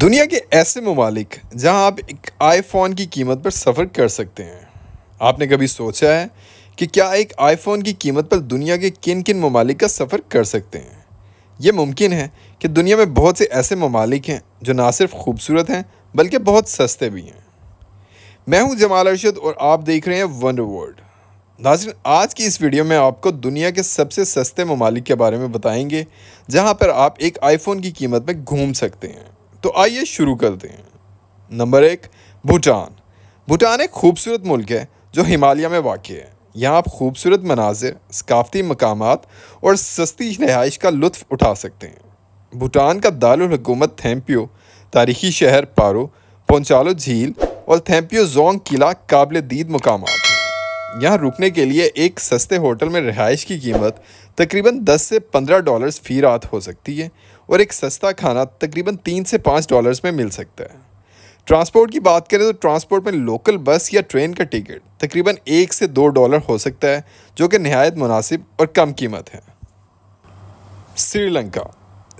दुनिया के ऐसे ममालिक जहां आप एक आईफोन की कीमत पर सफ़र कर सकते हैं आपने कभी सोचा है कि क्या एक आईफोन की कीमत पर दुनिया के किन किन ममालिक का सफ़र कर सकते हैं ये मुमकिन है कि दुनिया में बहुत से ऐसे ममालिक हैं जो ना सिर्फ खूबसूरत हैं बल्कि बहुत सस्ते भी हैं मैं हूं जमाल अरशद और आप देख रहे हैं वन वर्ल्ड नाजिन आज की इस वीडियो में आपको दुनिया के सबसे सस्ते ममालिक के बारे में बताएंगे जहाँ पर आप एक आईफोन की कीमत में घूम सकते हैं तो आइए शुरू करते हैं नंबर एक भूटान भूटान एक खूबसूरत मुल्क है जो हिमालय में वाक़ है यहाँ आप खूबसूरत मनाजिर सकाफती मकाम और सस्ती रहाइश का लुत्फ़ उठा सकते हैं भूटान का दारकूमत थैम्पियो तारीखी शहर पारो पोंचालो झील और थैम्पियो जोंग किला काबिल दीद मकाम हैं यहाँ रुकने के लिए एक सस्ते होटल में रहाइश की कीमत तकरीबन 10 से 15 डॉलर्स फ़ी रात हो सकती है और एक सस्ता खाना तकरीबन तीन से पाँच डॉलर्स में मिल सकता है ट्रांसपोर्ट की बात करें तो ट्रांसपोर्ट में लोकल बस या ट्रेन का टिकट तकरीबन एक से दो डॉलर हो सकता है जो कि नहायत मुनासिब और कम कीमत है श्रीलंका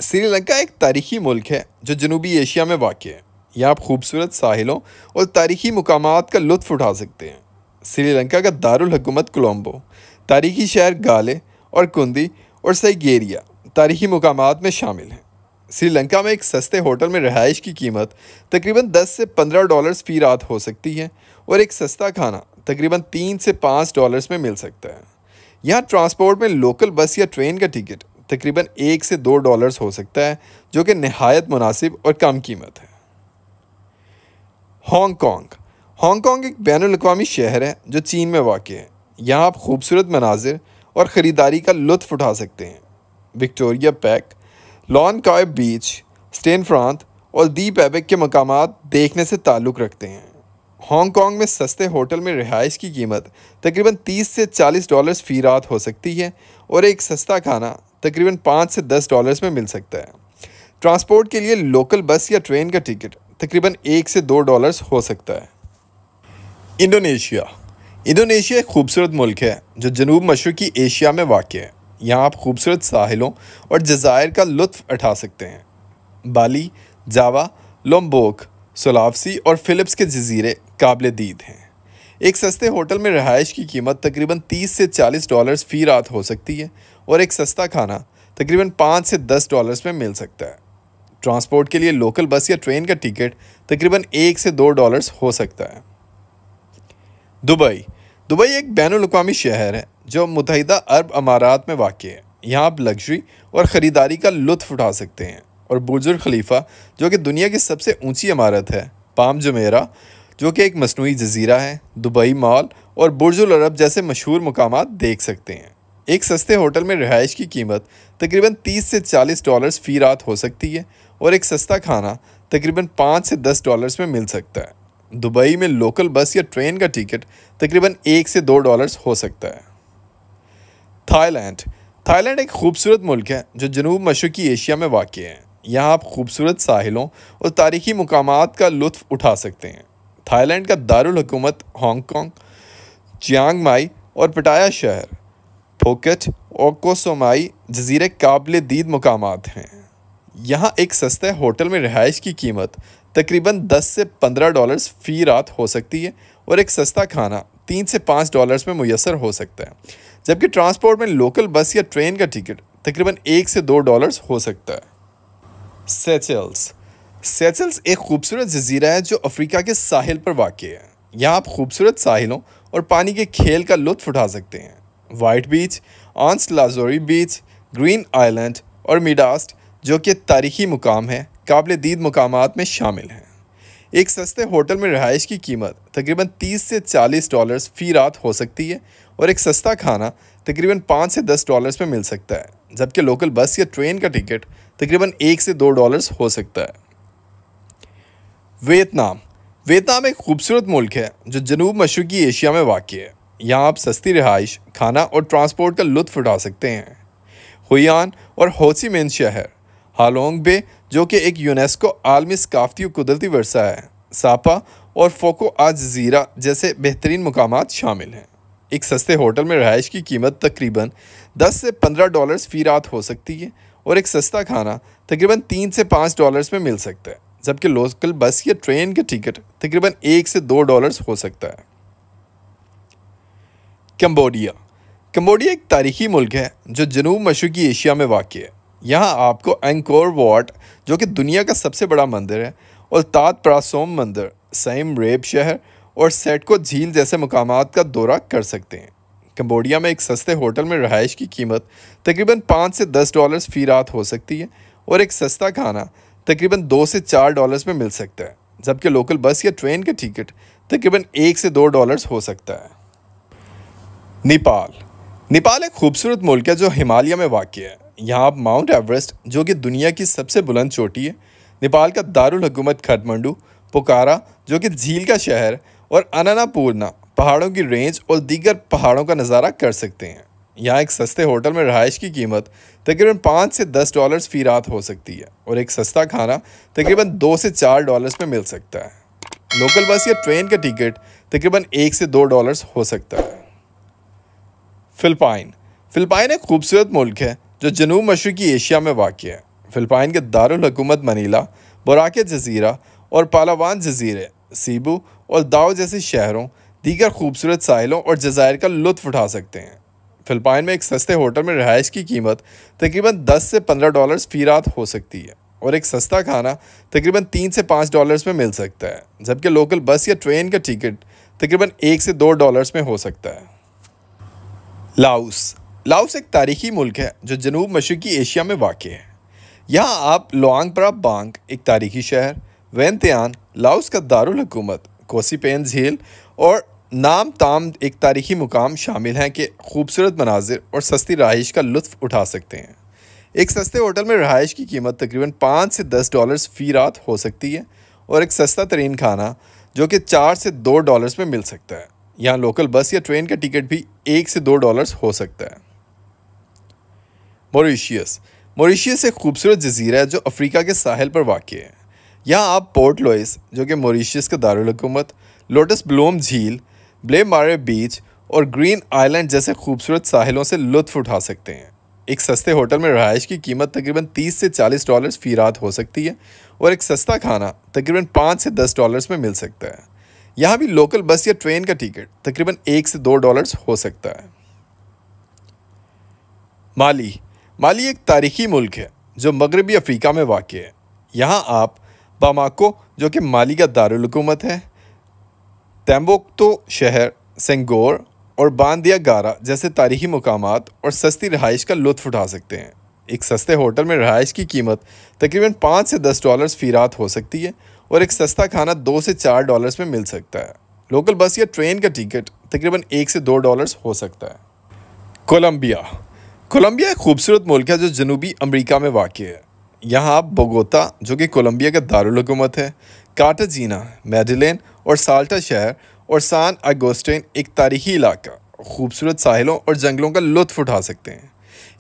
श्रीलंका एक तारीखी मुल्क है जो जनूबी एशिया में वाक़ है यहाँ आप खूबसूरत साहिलों और तारीखी मकाम का लुत्फ़ उठा सकते हैं श्रीलंका का दारकूमत कोलम्बो तारीखी शहर गाले और कुंदी और सैगेरिया तारीखी मकाम में शामिल हैं श्रीलंका में एक सस्ते होटल में रहाइश की कीमत तकरीबन 10 से 15 डॉलर्स फ़ी रात हो सकती है और एक सस्ता खाना तकरीबन 3 से पाँच डॉलर्स में मिल सकता है यहाँ ट्रांसपोर्ट में लोकल बस या ट्रेन का टिकट तकरीबन एक से दो डॉलर्स हो सकता है जो कि नहायत मुनासिब और कम कीमत है हांगकॉन्ग हांगकॉन्ग एक बैन अवी शहर है जो चीन में वाक़ है यहाँ आप खूबसूरत मनाजिर और ख़रीदारी का लुत्फ उठा सकते हैं विक्टोरिया पैक लॉन कॉय बीच स्टेनफ्रांत और दी पैबेक के मकाम देखने से ताल्लुक़ रखते हैं हांगकांग में सस्ते होटल में रिहाइश की कीमत तकरीबन 30 से 40 डॉलर्स फ़ी रात हो सकती है और एक सस्ता खाना तकरीबन 5 से 10 डॉलर्स में मिल सकता है ट्रांसपोर्ट के लिए लोकल बस या ट्रेन का टिकट तकरीबन एक से दो डॉलर्स हो सकता है इंडोनेशिया इंडोनेशिया एक खूबसूरत मुल्क है जो जनूब मशरक़ी एशिया में वाक़ है यहाँ आप खूबसूरत साहिलों और जजायर का लुत्फ़ उठा सकते हैं बाली जावा लोम्बोक सोलावसी और फ़िलिप्स के जजीरे काबिल दीद हैं एक सस्ते होटल में रहाइश की कीमत तकरीबन 30 से 40 डॉलर्स फ़ी रात हो सकती है और एक सस्ता खाना तकरीबन 5 से 10 डॉलर्स में मिल सकता है ट्रांसपोर्ट के लिए लोकल बस या ट्रेन का टिकट तकरीबन एक से दो डॉलर्स हो सकता है दुबई दुबई एक बैन अवी शहर है जो मुतहदा अरब अमारात में वाक़ है यहाँ आप लग्जरी और ख़रीदारी का लुत्फ उठा सकते हैं और बुर्ज खलीफा जो कि दुनिया की सबसे ऊंची इमारत है पाम जमेरा जो कि एक मसनू जजीरा है दुबई मॉल और बुर्जुल अरब जैसे मशहूर मकाम देख सकते हैं एक सस्ते होटल में रहाइश की कीमत तकरीबन 30 से 40 डॉलर्स फ़ी रात हो सकती है और एक सस्ता खाना तकरीबन 5 से 10 डॉलर्स में मिल सकता है दुबई में लोकल बस या ट्रेन का टिकट तकरीबन एक से दो डॉलर्स हो सकता है थाईलैंड थाईलैंड एक खूबसूरत मुल्क है जो जनूब मशरकी एशिया में वाक़ है यहाँ आप खूबसूरत साहिलों और तारीखी मकाम का लुत्फ़ उठा सकते हैं थाईलैंड का दारकूमत हांगकॉन्ग चियांग माई और पटाया शहर फोकट और कोसोमाई जजीरे काबिल दीद मकाम हैं यहाँ एक सस्ते होटल में रहाइश की कीमत तकरीबन 10 से 15 डॉलर्स फ़ी रात हो सकती है और एक सस्ता खाना तीन से पाँच डॉलर्स में मैसर हो सकता है जबकि ट्रांसपोर्ट में लोकल बस या ट्रेन का टिकट तकरीबन एक से दो डॉलर्स हो सकता है सेचल्स सेचल्स एक खूबसूरत जजीरा है जो अफ्रीका के साहिल पर वाक़ है यहाँ आप खूबसूरत साहिलों और पानी के खेल का लुत्फ उठा सकते हैं वाइट बीच आंस लाजोरी बीच ग्रीन आइलैंड और मिडास्ट जो कि तारीखी मुकाम है काबिल दीद मकाम में शामिल हैं एक सस्ते होटल में रहाइश की कीमत तकरीबन 30 से 40 डॉलर्स फ़ी रात हो सकती है और एक सस्ता खाना तकरीबन 5 से 10 डॉलर्स में मिल सकता है जबकि लोकल बस या ट्रेन का टिकट तकरीबन एक से दो डॉलर्स हो सकता है वियतनाम वियतनाम एक खूबसूरत मुल्क है जो जनूब मशरक़ी एशिया में वाक़ है यहाँ आप सस्ती रहाइश खाना और ट्रांसपोर्ट का लुत्फ उठा सकते हैं हुयान और होसी मेन शहर हालोंग बे जो कि एक यूनेस्को आलमी सकाफती और कुदरती वर्षा है सापा और फोको आज जीरा जैसे बेहतरीन मकाम शामिल हैं एक सस्ते होटल में रहाइश की कीमत तकरीबन 10 से 15 डॉलर्स फ़ी रात हो सकती है और एक सस्ता खाना तकरीबन तीन से पाँच डॉलर्स में मिल सकता है जबकि लोकल बस या ट्रेन का टिकट तकरीबन एक से दो डॉलर्स हो सकता है कम्बोडिया कम्बोडिया एक तारीखी मुल्क है जो जनूब मशरक़ी एशिया में वाक़ है यहाँ आपको एंकोर वॉट जो कि दुनिया का सबसे बड़ा मंदिर है और तात प्रासोम मंदिर सैम रेब शहर और सेटको झील जैसे मकाम का दौरा कर सकते हैं कम्बोडिया में एक सस्ते होटल में रहाइश की कीमत तकरीबन पाँच से दस डॉलर्स फ़ी रात हो सकती है और एक सस्ता खाना तकरीबन दो से चार डॉलर्स में मिल सकता है जबकि लोकल बस या ट्रेन का टिकट तकरीबन एक से दो डॉलर्स हो सकता है नेपाल नेपाल एक खूबसूरत मुल्क है जो हिमालय में वाक़ है यहाँ आप माउंट एवरेस्ट जो कि दुनिया की सबसे बुलंद चोटी है नेपाल का दारुल हुकूमत खटमंडू पोकारा जो कि झील का शहर और अनानापूर्णा पहाड़ों की रेंज और दीगर पहाड़ों का नज़ारा कर सकते हैं यहाँ एक सस्ते होटल में रहाइश की कीमत तकरीबन पाँच से दस डॉलर्स फ़ी रात हो सकती है और एक सस्ता खाना तकरीबन दो से चार डॉलर्स में मिल सकता है लोकल बस या ट्रेन का टिकट तकरीबन एक से दो डॉलर्स हो सकता है फिलपाइन फिलपाइन एक खूबसूरत मुल्क है जो जनूब मशरक़ी एशिया में वाक़ है फ़िलपाइन के दारकूमत मनीला बुराक जजीरा और पालावान जजीरे सीबू और दाओ जैसे शहरों दीगर खूबसूरत साहिलों और जजायर का लुत्फ उठा सकते हैं फ़िलपाइन में एक सस्ते होटल में रहायश की कीमत तकरीबन 10 से 15 डॉलर्स फ़ी रात हो सकती है और एक सस्ता खाना तकरीबन तीन से पाँच डॉलर्स में मिल सकता है जबकि लोकल बस या ट्रेन का टिकट तकरीबन एक से दो डॉलर्स में हो सकता है लाउस लाओस एक तारीखी मुल्क है जो जनूब मशरक़ी एशिया में वाक़ है यहाँ आप लोआंग परा बांग एक तारीखी शहर वेंत्यान लाओस का दारकूमत कोसीपेन झील और नाम ताम एक तारीखी मुकाम शामिल हैं कि खूबसूरत मनाजिर और सस्ती रहाइश का लुफ़ उठा सकते हैं एक सस्ते होटल में रहाइश की कीमत तकरीबन पाँच से दस डॉलर्स फ़ी रात हो सकती है और एक सस्ता तरीन खाना जो कि चार से दो डॉलर्स में मिल सकता है यहाँ लोकल बस या ट्रेन का टिकट भी एक से दो डॉलर्स हो सकता है मॉरिशियस मॉरिशियस एक खूबसूरत जजीरा है जो अफ्रीका के साहल पर वाक़ है यहाँ आप पोर्ट लोइस जो कि मॉरिशियस का दारकूमत लोटस ब्लूम झील ब्ले मारे बीच और ग्रीन आइलैंड जैसे खूबसूरत साहिलों से लुत्फ उठा सकते हैं एक सस्ते होटल में रहाइश की कीमत तकरीबन 30 से 40 डॉलर्स फी रात हो सकती है और एक सस्ता खाना तकरीबन 5 से 10 डॉलर्स में मिल सकता है यहाँ भी लोकल बस या ट्रेन का टिकट तकरीबन एक से दो डॉलर्स हो सकता है माली माली एक तारीखी मुल्क है जो मगरबी अफ्रीका में वाक़ है यहाँ आप बामाको जो कि माली का दारकूमत है तैम्बोक्तो शहर सेंगोर और बांदिया गारा जैसे तारीखी मकाम और सस्ती रहाइश का लुत्फ उठा सकते हैं एक सस्ते होटल में रहाइश की कीमत तकरीबन पाँच से दस डॉलर्स फ़ी रात हो सकती है और एक सस्ता खाना दो से चार डॉलर्स में मिल सकता है लोकल बस या ट्रेन का टिकट तकरीबन एक से दो डॉलर्स हो सकता है कोलंबिया कोलंबिया एक खूबसूरत मुल्क है जो जनूबी अमेरिका में वाक़ है यहाँ आप बोगोता जो कि कोलंबिया का दारकूमत है काटाजीना मेडिलेन और साल्टा शहर और सान अगोस्टेन एक तारीखी इलाका खूबसूरत साहिलों और जंगलों का लुत्फ उठा सकते हैं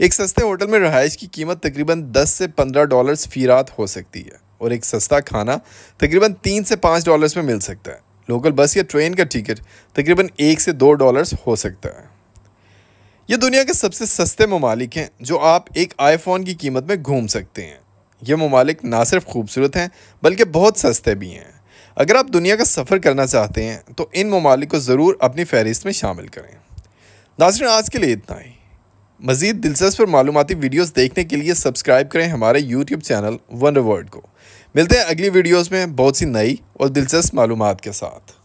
एक सस्ते होटल में रहाइश की कीमत तकरीबन 10 से 15 डॉलर्स फ़ी रात हो सकती है और एक सस्ता खाना तकरीबन तीन से पाँच डॉलर्स में मिल सकता है लोकल बस या ट्रेन का टिकट तकरीबन एक से दो डॉलर्स हो सकता है ये दुनिया के सबसे सस्ते ममालिक हैं जो आप एक आईफोन की कीमत में घूम सकते हैं ये ममालिक ना सिर्फ खूबसूरत हैं बल्कि बहुत सस्ते भी हैं अगर आप दुनिया का सफ़र करना चाहते हैं तो इन ममालिक को ज़रूर अपनी फहरिस्त में शामिल करें नाजरन आज के लिए इतना ही मज़ीद दिलचस्प और मालूमती वीडियोस देखने के लिए सब्सक्राइब करें हमारे यूट्यूब चैनल वन वर्ल्ड को मिलते हैं अगली वीडियोस में बहुत सी नई और दिलचस्प मालूम के साथ